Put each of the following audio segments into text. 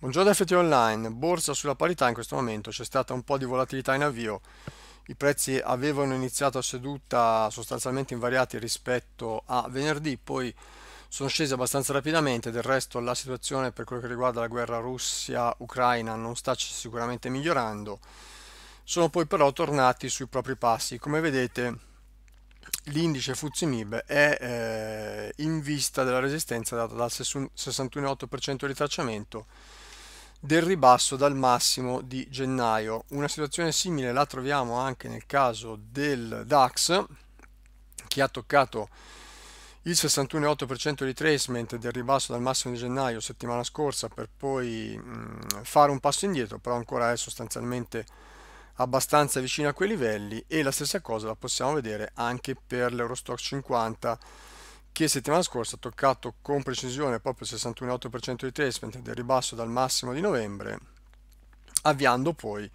Buongiorno FT Online, borsa sulla parità in questo momento, c'è stata un po' di volatilità in avvio, i prezzi avevano iniziato a seduta sostanzialmente invariati rispetto a venerdì, poi sono scesi abbastanza rapidamente, del resto la situazione per quello che riguarda la guerra Russia-Ucraina non sta sicuramente migliorando, sono poi però tornati sui propri passi, come vedete l'indice Fuzimib è eh, in vista della resistenza data dal 61,8% di tracciamento del ribasso dal massimo di gennaio. Una situazione simile la troviamo anche nel caso del DAX che ha toccato il 61,8% di tracement del ribasso dal massimo di gennaio settimana scorsa per poi mh, fare un passo indietro, però ancora è sostanzialmente abbastanza vicino a quei livelli e la stessa cosa la possiamo vedere anche per l'Eurostock 50 che settimana scorsa ha toccato con precisione proprio il 61,8% di tracement del ribasso dal massimo di novembre, avviando poi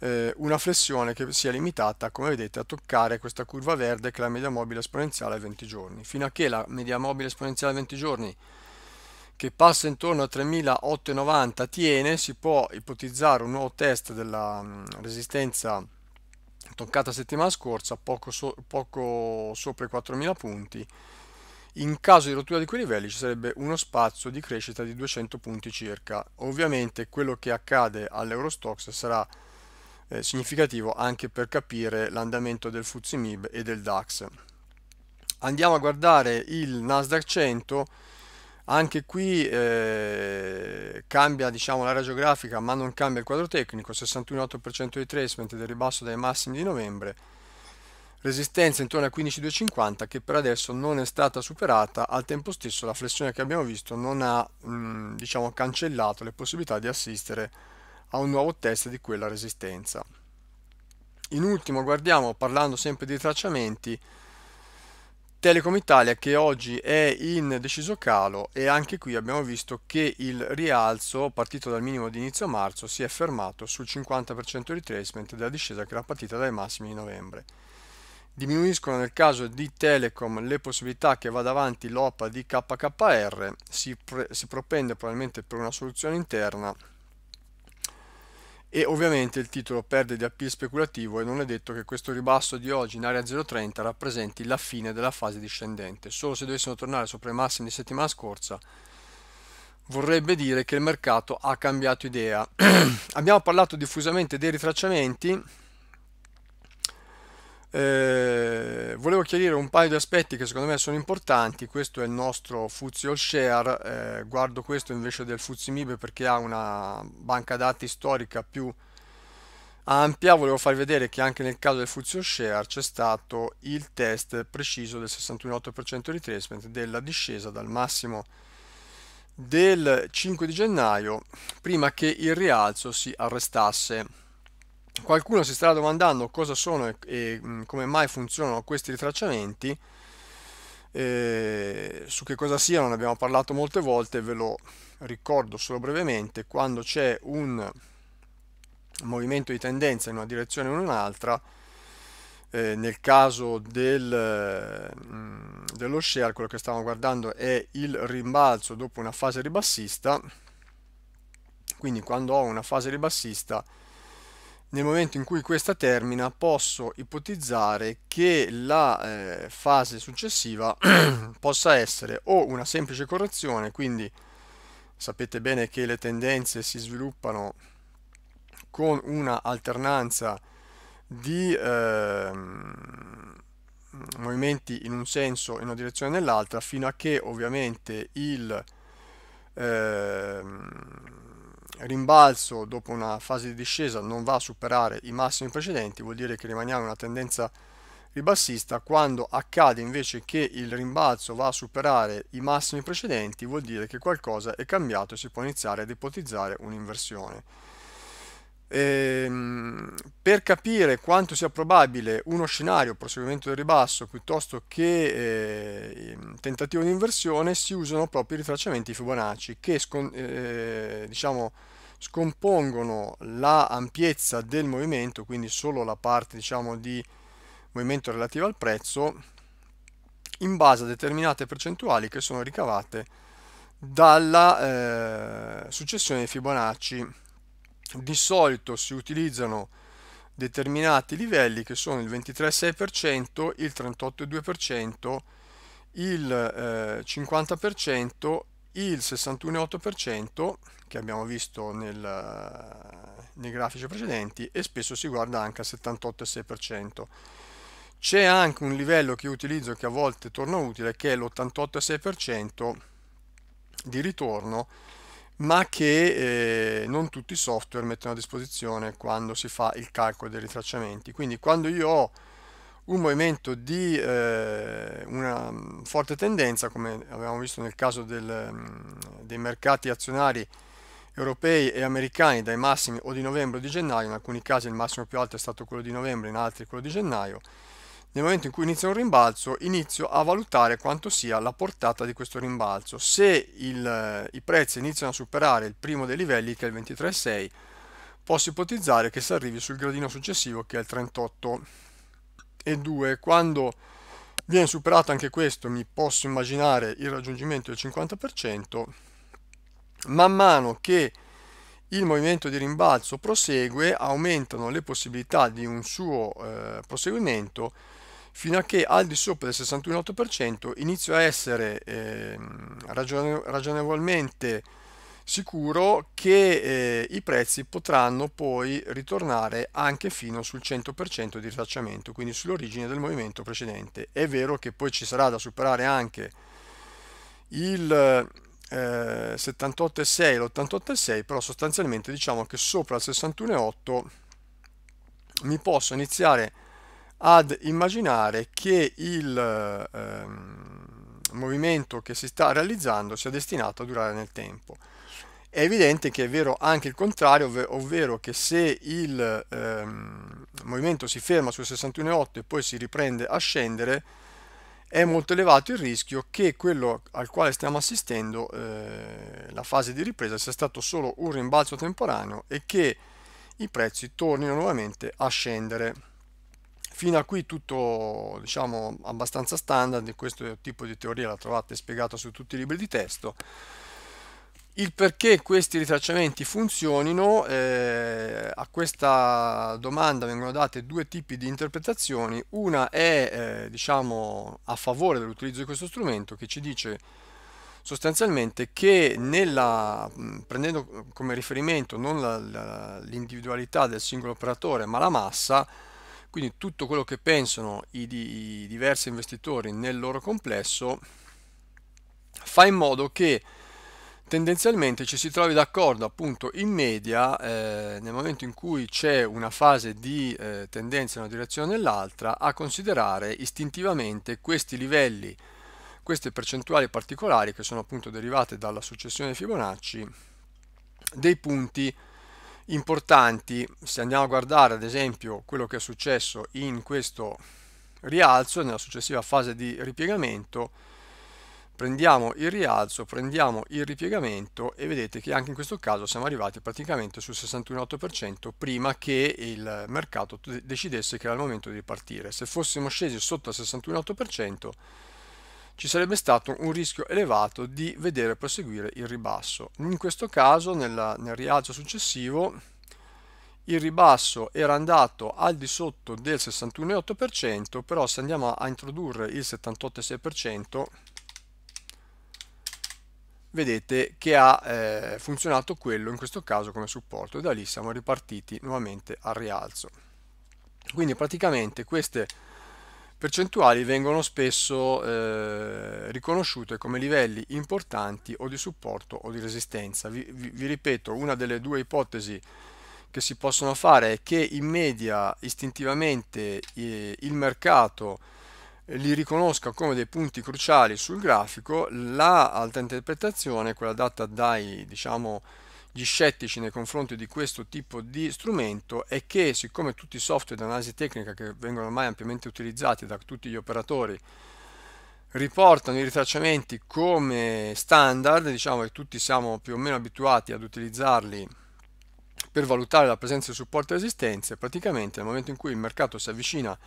eh, una flessione che si è limitata, come vedete, a toccare questa curva verde che è la media mobile esponenziale a 20 giorni, fino a che la media mobile esponenziale a 20 giorni che passa intorno a 3.890 tiene, si può ipotizzare un nuovo test della mh, resistenza toccata settimana scorsa, poco, so, poco sopra i 4.000 punti, in caso di rottura di quei livelli ci sarebbe uno spazio di crescita di 200 punti circa. Ovviamente quello che accade all'Eurostox sarà eh, significativo anche per capire l'andamento del FTSE MIB e del DAX. Andiamo a guardare il Nasdaq 100, anche qui eh, cambia diciamo, l'area geografica ma non cambia il quadro tecnico, 61,8% di tracement del ribasso dai massimi di novembre resistenza intorno a 15,250 che per adesso non è stata superata, al tempo stesso la flessione che abbiamo visto non ha mm, diciamo, cancellato le possibilità di assistere a un nuovo test di quella resistenza. In ultimo guardiamo, parlando sempre di tracciamenti, Telecom Italia che oggi è in deciso calo e anche qui abbiamo visto che il rialzo partito dal minimo di inizio marzo si è fermato sul 50% retracement della discesa che era partita dai massimi di novembre diminuiscono nel caso di Telecom le possibilità che vada avanti l'OPA di KKR, si, pre, si, propende probabilmente per una soluzione interna e ovviamente il titolo perde di appeal speculativo e non è detto che questo ribasso di oggi in area 0.30 rappresenti la fine della fase discendente. Solo se dovessimo tornare sopra i massimi di settimana scorsa vorrebbe dire che il mercato ha cambiato idea. Abbiamo parlato diffusamente dei ritracciamenti eh, volevo chiarire un paio di aspetti che secondo me sono importanti. Questo è il nostro All Share. Eh, guardo questo invece del MIB perché ha una banca dati storica più ampia. Volevo farvi vedere che anche nel caso del All Share c'è stato il test preciso del 61,8% retracement della discesa dal massimo del 5 di gennaio prima che il rialzo si arrestasse qualcuno si starà domandando cosa sono e, e come mai funzionano questi ritracciamenti, eh, su che cosa siano ne abbiamo parlato molte volte, ve lo ricordo solo brevemente, quando c'è un movimento di tendenza in una direzione o in un'altra, eh, nel caso del, dello share, quello che stiamo guardando è il rimbalzo dopo una fase ribassista, quindi quando ho una fase ribassista nel momento in cui questa termina posso ipotizzare che la eh, fase successiva possa essere o una semplice correzione, quindi sapete bene che le tendenze si sviluppano con una alternanza di eh, movimenti in un senso e in una direzione nell'altra fino a che ovviamente il eh, rimbalzo dopo una fase di discesa non va a superare i massimi precedenti, vuol dire che rimaniamo in una tendenza ribassista, quando accade invece che il rimbalzo va a superare i massimi precedenti, vuol dire che qualcosa è cambiato e si può iniziare ad ipotizzare un'inversione. Ehm, per capire quanto sia probabile uno scenario proseguimento del ribasso piuttosto che eh, tentativo di inversione si usano proprio i ritracciamenti Fibonacci che scon eh, diciamo, scompongono la ampiezza del movimento quindi solo la parte diciamo, di movimento relativo al prezzo in base a determinate percentuali che sono ricavate dalla eh, successione di Fibonacci di solito si utilizzano determinati livelli che sono il 23,6%, il 38,2%, il eh, 50%, il 61,8% che abbiamo visto nel, nei grafici precedenti e spesso si guarda anche al 78,6%. C'è anche un livello che utilizzo che a volte torna utile che è l'88,6% di ritorno ma che eh, non tutti i software mettono a disposizione quando si fa il calcolo dei ritracciamenti. Quindi quando io ho un movimento di eh, una mm, forte tendenza, come abbiamo visto nel caso del, mm, dei mercati azionari europei e americani dai massimi o di novembre o di gennaio, in alcuni casi il massimo più alto è stato quello di novembre, in altri quello di gennaio, nel momento in cui inizia un rimbalzo inizio a valutare quanto sia la portata di questo rimbalzo. Se il, eh, i prezzi iniziano a superare il primo dei livelli che è il 23,6 posso ipotizzare che si arrivi sul gradino successivo che è il 38,2. Quando viene superato anche questo mi posso immaginare il raggiungimento del 50%. Man mano che il movimento di rimbalzo prosegue, aumentano le possibilità di un suo eh, proseguimento fino a che al di sopra del 61,8% inizio a essere eh, ragione, ragionevolmente sicuro che eh, i prezzi potranno poi ritornare anche fino sul 100% di ritracciamento, quindi sull'origine del movimento precedente. È vero che poi ci sarà da superare anche il eh, 78,6 l'88,6, però sostanzialmente diciamo che sopra il 61,8 mi posso iniziare a ad immaginare che il ehm, movimento che si sta realizzando sia destinato a durare nel tempo. È evidente che è vero anche il contrario, ov ovvero che se il ehm, movimento si ferma sul 61,8 e poi si riprende a scendere, è molto elevato il rischio che quello al quale stiamo assistendo, eh, la fase di ripresa, sia stato solo un rimbalzo temporaneo e che i prezzi tornino nuovamente a scendere. Fino a qui tutto diciamo abbastanza standard, questo tipo di teoria la trovate spiegata su tutti i libri di testo. Il perché questi ritracciamenti funzionino, eh, a questa domanda vengono date due tipi di interpretazioni, una è eh, diciamo, a favore dell'utilizzo di questo strumento che ci dice sostanzialmente che nella, prendendo come riferimento non l'individualità del singolo operatore ma la massa, quindi tutto quello che pensano i, i, diversi investitori nel loro complesso fa in modo che tendenzialmente ci si trovi d'accordo appunto in media eh, nel momento in cui c'è una fase di eh, tendenza in una direzione o nell'altra a considerare istintivamente questi livelli queste percentuali particolari che sono appunto derivate dalla successione Fibonacci dei punti importanti, se andiamo a guardare ad esempio quello che è successo in questo rialzo, nella successiva fase di ripiegamento, prendiamo il rialzo, prendiamo il ripiegamento e vedete che anche in questo caso siamo arrivati praticamente sul 61,8% prima che il mercato decidesse che era il momento di partire. Se fossimo scesi sotto al 61,8% ci sarebbe stato un rischio elevato di vedere proseguire il ribasso. In questo caso, nel, nel rialzo successivo, il ribasso era andato al di sotto del 61,8%, però se andiamo a introdurre il 78,6%, vedete che ha eh, funzionato quello in questo caso come supporto e da lì siamo ripartiti nuovamente al rialzo. Quindi praticamente queste percentuali vengono spesso eh, riconosciute come livelli importanti o di supporto o di resistenza. Vi, vi, vi, ripeto, una delle due ipotesi che si possono fare è che in media istintivamente eh, il mercato eh, li riconosca come dei punti cruciali sul grafico, l'altra interpretazione, quella data dai diciamo, gli scettici nei confronti di questo tipo di strumento è che siccome tutti i software di analisi tecnica che vengono ormai ampiamente utilizzati da tutti gli operatori riportano i ritracciamenti come standard, diciamo che tutti siamo più o meno abituati ad utilizzarli per valutare la presenza di supporto e resistenze, praticamente nel momento in cui il mercato si avvicina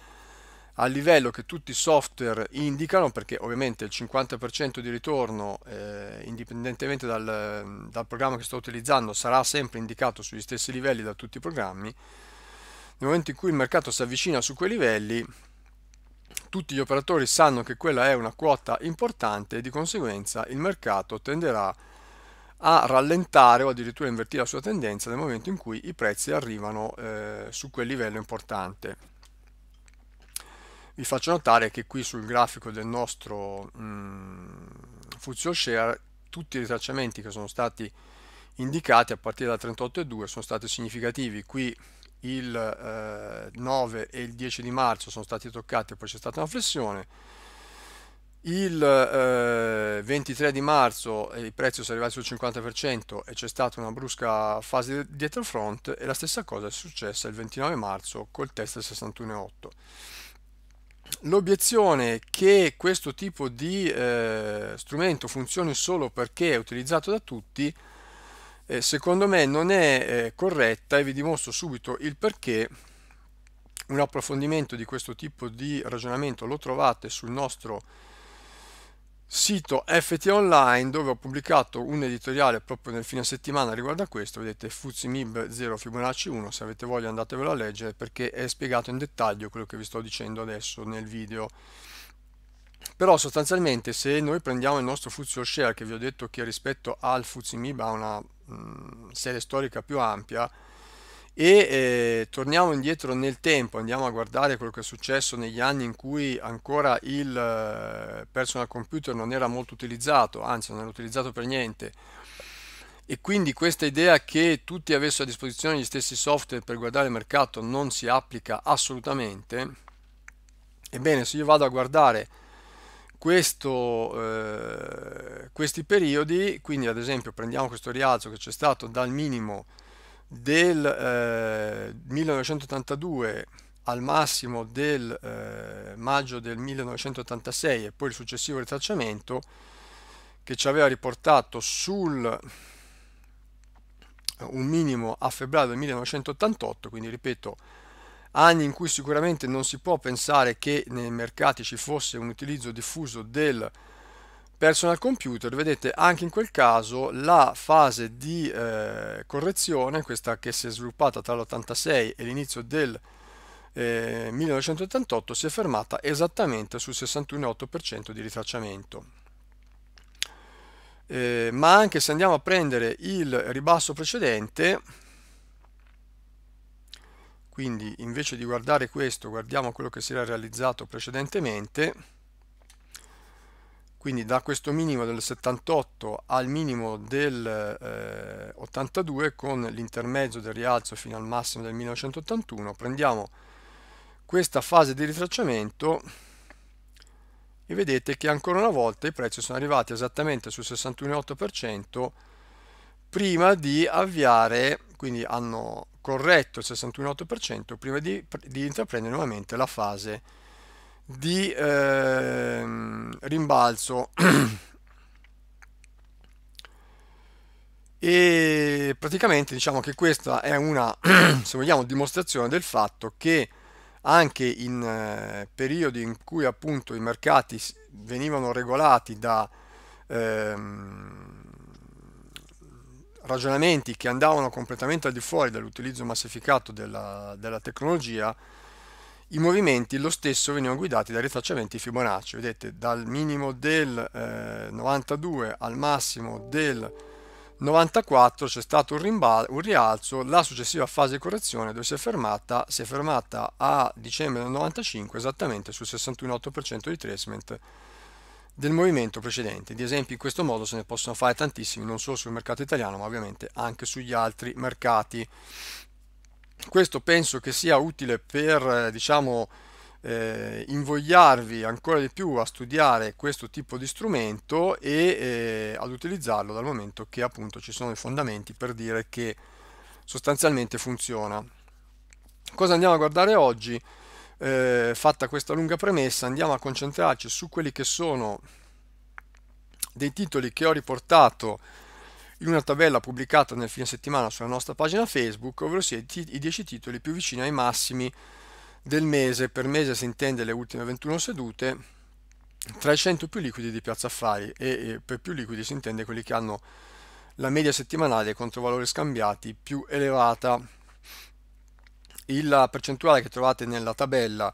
al livello che tutti i software indicano, perché ovviamente il 50% di ritorno, eh, indipendentemente dal, dal, programma che sto utilizzando, sarà sempre indicato sugli stessi livelli da tutti i programmi. Nel momento in cui il mercato si avvicina su quei livelli, tutti gli operatori sanno che quella è una quota importante e di conseguenza il mercato tenderà a rallentare o addirittura invertire la sua tendenza nel momento in cui i prezzi arrivano eh, su quel livello importante vi faccio notare che qui sul grafico del nostro mm, Fuzio Share tutti i ritracciamenti che sono stati indicati a partire dal 38,2 sono stati significativi. Qui il eh, 9 e il 10 di marzo sono stati toccati e poi c'è stata una flessione. Il eh, 23 di marzo eh, il prezzo si è arrivato sul 50% e c'è stata una brusca fase dietro front e la stessa cosa è successa il 29 marzo col test 61,8. L'obiezione che questo tipo di eh, strumento funzioni solo perché è utilizzato da tutti, eh, secondo me non è eh, corretta e vi dimostro subito il perché. Un approfondimento di questo tipo di ragionamento lo trovate sul nostro sito FT Online dove ho pubblicato un editoriale proprio nel fine settimana riguardo a questo, vedete Fuzzi Mib 0 Fibonacci 1, se avete voglia andatevelo a leggere perché è spiegato in dettaglio quello che vi sto dicendo adesso nel video. Però sostanzialmente se noi prendiamo il nostro Fuzzi All Share che vi ho detto che rispetto al Fuzzi Mib ha una mh, mm, serie storica più ampia, e eh, torniamo indietro nel tempo, andiamo a guardare quello che è successo negli anni in cui ancora il eh, personal computer non era molto utilizzato, anzi non era utilizzato per niente. E quindi questa idea che tutti avessero a disposizione gli stessi software per guardare il mercato non si applica assolutamente. Ebbene, se io vado a guardare questo, eh, questi periodi, quindi ad esempio prendiamo questo rialzo che c'è stato dal minimo del eh, 1982 al massimo del eh, maggio del 1986 e poi il successivo ritracciamento che ci aveva riportato sul eh, un minimo a febbraio del 1988, quindi ripeto, anni in cui sicuramente non si può pensare che nei mercati ci fosse un utilizzo diffuso del personal computer vedete anche in quel caso la fase di eh, correzione questa che si è sviluppata tra l'86 e l'inizio del eh, 1988 si è fermata esattamente sul 61,8% di ritracciamento eh, ma anche se andiamo a prendere il ribasso precedente quindi invece di guardare questo guardiamo quello che si era realizzato precedentemente quindi da questo minimo del 78 al minimo del eh, 82 con l'intermezzo del rialzo fino al massimo del 1981 prendiamo questa fase di ritracciamento e vedete che ancora una volta i prezzi sono arrivati esattamente sul 61,8% prima di avviare quindi hanno corretto il 61,8% prima di, di intraprendere nuovamente la fase di eh, rimbalzo e praticamente diciamo che questa è una se vogliamo dimostrazione del fatto che anche in eh, periodi in cui appunto i mercati venivano regolati da eh, ragionamenti che andavano completamente al di fuori dall'utilizzo massificato della, della tecnologia i movimenti lo stesso venivano guidati dai ritracciamenti Fibonacci, vedete dal minimo del eh, 92 al massimo del 94 c'è stato un, un, rialzo, la successiva fase di correzione dove si è fermata, si è fermata a dicembre del 95 esattamente sul 61,8% di tracement del movimento precedente. Di esempi in questo modo se ne possono fare tantissimi, non solo sul mercato italiano, ma ovviamente anche sugli altri mercati questo penso che sia utile per eh, diciamo, eh, invogliarvi ancora di più a studiare questo tipo di strumento e eh, ad utilizzarlo dal momento che appunto ci sono i fondamenti per dire che sostanzialmente funziona. Cosa andiamo a guardare oggi? Eh, fatta questa lunga premessa andiamo a concentrarci su quelli che sono dei titoli che ho riportato in una tabella pubblicata nel fine settimana sulla nostra pagina Facebook, ovvero i 10 titoli più vicini ai massimi del mese, per mese si intende le ultime 21 sedute, tra i 100 più liquidi di Piazza Affari e, per più liquidi si intende quelli che hanno la media settimanale contro valori scambiati più elevata. La percentuale che trovate nella tabella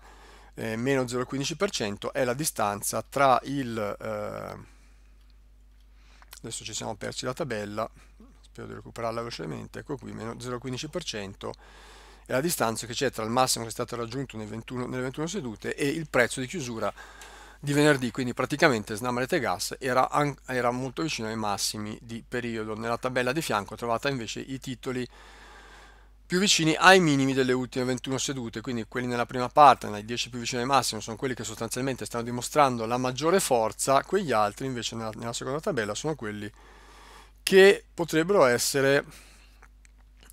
eh, meno 0,15% è la distanza tra il... Eh, adesso ci siamo persi la tabella spero di recuperarla velocemente ecco qui meno 0,15% è la distanza che c'è tra il massimo che è stato raggiunto 21, nelle 21 sedute e il prezzo di chiusura di venerdì quindi praticamente Snamarete Gas era, era molto vicino ai massimi di periodo nella tabella di fianco trovate invece i titoli più vicini ai minimi delle ultime 21 sedute, quindi quelli nella prima parte, nei 10 più vicini ai massimi, sono quelli che sostanzialmente stanno dimostrando la maggiore forza, quegli altri invece nella, nella seconda tabella sono quelli che potrebbero essere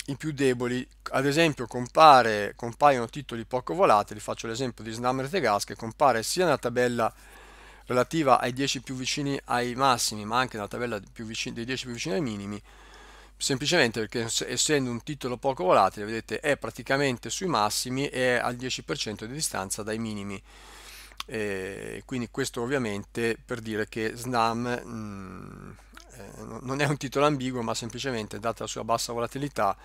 i più deboli, ad esempio compare, compaiono titoli poco volatili, faccio l'esempio di Snammer e Gas che compare sia nella tabella relativa ai 10 più vicini ai massimi, ma anche nella tabella vicini, dei 10 più vicini ai minimi, semplicemente perché essendo un titolo poco volatile, vedete, è praticamente sui massimi e al 10% di distanza dai minimi. E eh, quindi questo ovviamente per dire che SNAM mh, mm, eh, non è un titolo ambiguo, ma semplicemente, data la sua bassa volatilità,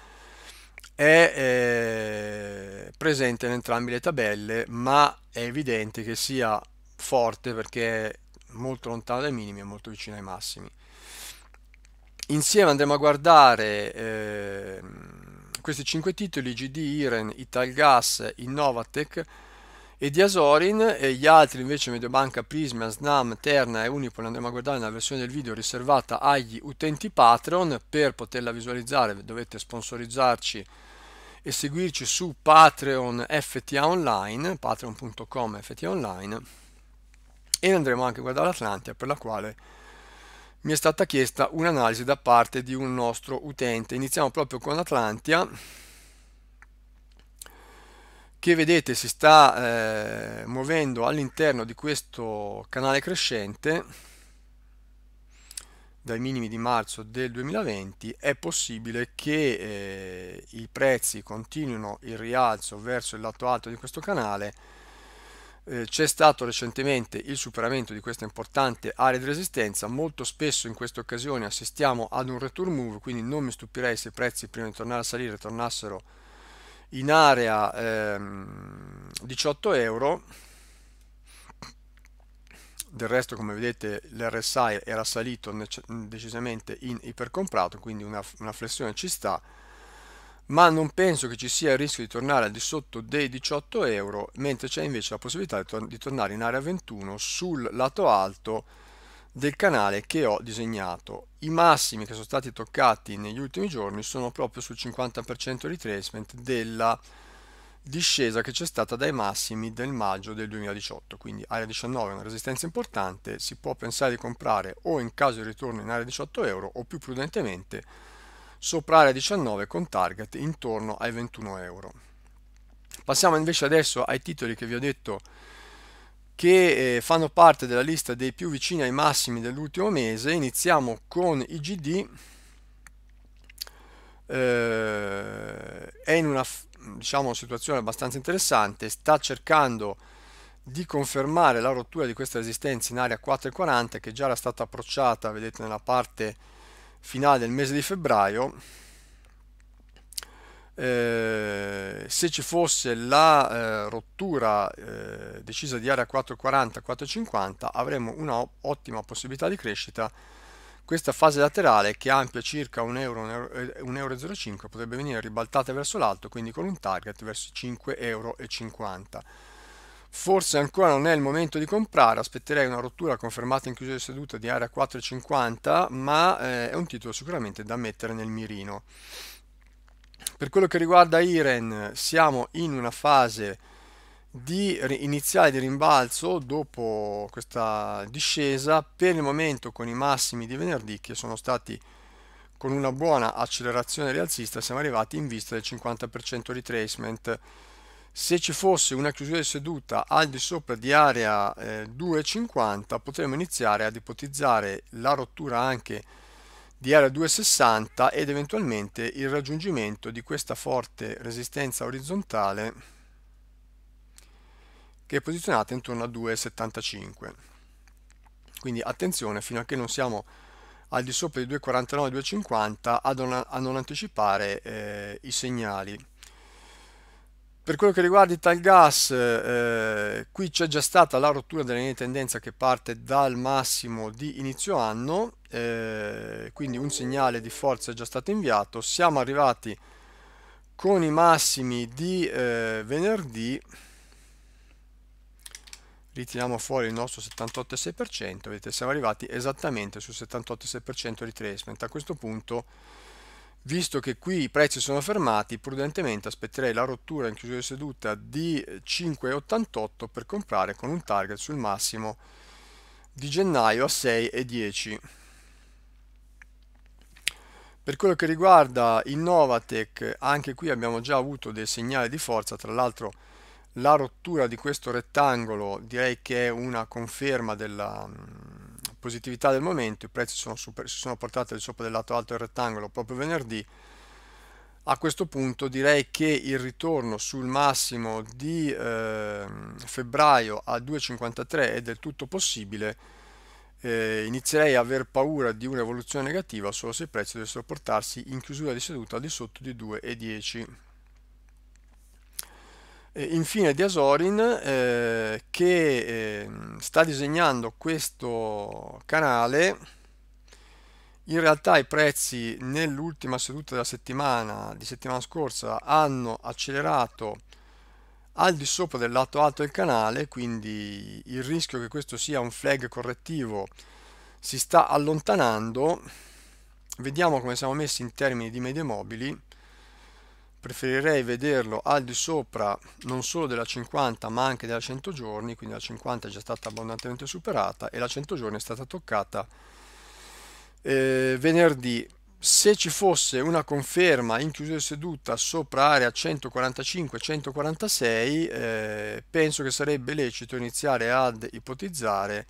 è eh, presente in entrambe le tabelle, ma è evidente che sia forte perché è molto lontano dai minimi e molto vicino ai massimi. Insieme andremo a guardare eh, questi cinque titoli, GD Iren, Italgas, Innovatec e Diasorin e gli altri invece Mediobanca, Prisma, Snam, Terna e Unipol andremo a guardare nella versione del video riservata agli utenti Patreon per poterla visualizzare dovete sponsorizzarci e seguirci su Patreon FTA Online patreon.com FTA Online e andremo anche a guardare l'Atlantia per la quale mi è stata chiesta un'analisi da parte di un nostro utente. Iniziamo proprio con Atlantia che vedete si sta eh, muovendo all'interno di questo canale crescente dai minimi di marzo del 2020 è possibile che eh, i prezzi continuino il rialzo verso il lato alto di questo canale eh, c'è stato recentemente il superamento di questa importante area di resistenza, molto spesso in queste occasioni assistiamo ad un return move, quindi non mi stupirei se i prezzi prima di tornare a salire tornassero in area ehm, 18 euro, del resto come vedete l'RSI era salito decisamente in ipercomprato, quindi una, una flessione ci sta, ma non penso che ci sia il rischio di tornare al di sotto dei 18 euro, mentre c'è invece la possibilità di, tor di, tornare in area 21 sul lato alto del canale che ho disegnato. I massimi che sono stati toccati negli ultimi giorni sono proprio sul 50% retracement della discesa che c'è stata dai massimi del maggio del 2018, quindi area 19 è una resistenza importante, si può pensare di comprare o in caso di ritorno in area 18 euro o più prudentemente sopra area 19 con target intorno ai 21 euro. Passiamo invece adesso ai titoli che vi ho detto che eh, fanno parte della lista dei più vicini ai massimi dell'ultimo mese. Iniziamo con IGD, eh, è in una diciamo, situazione abbastanza interessante, sta cercando di confermare la rottura di questa resistenza in area 4,40 che già era stata approcciata, vedete nella parte finale del mese di febbraio eh, se ci fosse la eh, rottura eh, decisa di area 440-450 avremo un'ottima possibilità di crescita questa fase laterale che ampia circa 1,05 euro, euro, eh, euro potrebbe venire ribaltata verso l'alto quindi con un target verso 5,50 euro Forse ancora non è il momento di comprare, aspetterei una rottura confermata in chiusura di seduta di area 4,50, ma eh, è un titolo sicuramente da mettere nel mirino. Per quello che riguarda Iren, siamo in una fase di iniziale di rimbalzo dopo questa discesa, per il momento con i massimi di venerdì che sono stati con una buona accelerazione rialzista, siamo arrivati in vista del 50% retracement se ci fosse una chiusura di seduta al di sopra di area eh, 2,50 potremmo iniziare ad ipotizzare la rottura anche di area 2,60 ed eventualmente il raggiungimento di questa forte resistenza orizzontale che è posizionata intorno a 2,75 quindi attenzione fino a che non siamo al di sopra di 2,49 2,50 a, a non anticipare eh, i segnali per quello che riguarda Italgas, eh, eh, qui c'è già stata la rottura della linea di tendenza che parte dal massimo di inizio anno, eh, quindi un segnale di forza è già stato inviato. Siamo arrivati con i massimi di eh, venerdì, ritiriamo fuori il nostro 78,6%, vedete siamo arrivati esattamente sul 78,6% di retracement. A questo punto Visto che qui i prezzi sono fermati, prudentemente aspetterei la rottura in chiusura di seduta di 5,88 per comprare con un target sul massimo di gennaio a 6,10. Per quello che riguarda il anche qui abbiamo già avuto dei segnali di forza, tra l'altro la rottura di questo rettangolo direi che è una conferma della, positività del momento, i prezzi sono super, si sono portati al sopra del lato alto del rettangolo proprio venerdì, a questo punto direi che il ritorno sul massimo di eh, febbraio a 2,53 è del tutto possibile, eh, inizierei a aver paura di un'evoluzione negativa solo se i prezzi dovessero portarsi in chiusura di seduta al di sotto di 2,10 eh, infine Diasorin eh, che eh, sta disegnando questo canale in realtà i prezzi nell'ultima seduta della settimana di settimana scorsa hanno accelerato al di sopra del lato alto del canale quindi il rischio che questo sia un flag correttivo si sta allontanando vediamo come siamo messi in termini di medie mobili preferirei vederlo al di sopra non solo della 50 ma anche della 100 giorni, quindi la 50 è già stata abbondantemente superata e la 100 giorni è stata toccata eh, venerdì. Se ci fosse una conferma in chiusura di seduta sopra area 145-146, eh, penso che sarebbe lecito iniziare ad ipotizzare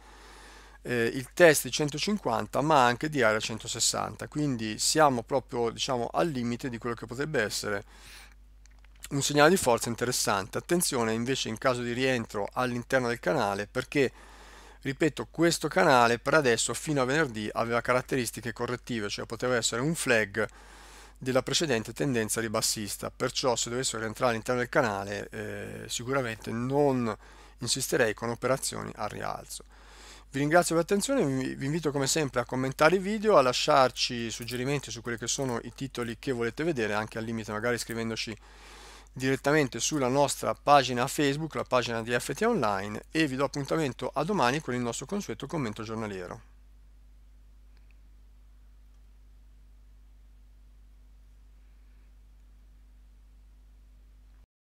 eh, il test di 150 ma anche di area 160 quindi siamo proprio diciamo al limite di quello che potrebbe essere un segnale di forza interessante attenzione invece in caso di rientro all'interno del canale perché ripeto questo canale per adesso fino a venerdì aveva caratteristiche correttive cioè poteva essere un flag della precedente tendenza ribassista perciò se dovessero rientrare all'interno del canale eh, sicuramente non insisterei con operazioni al rialzo vi ringrazio per l'attenzione, vi invito come sempre a commentare i video, a lasciarci suggerimenti su quelli che sono i titoli che volete vedere, anche al limite magari scrivendoci direttamente sulla nostra pagina Facebook, la pagina di FT Online e vi do appuntamento a domani con il nostro consueto commento giornaliero.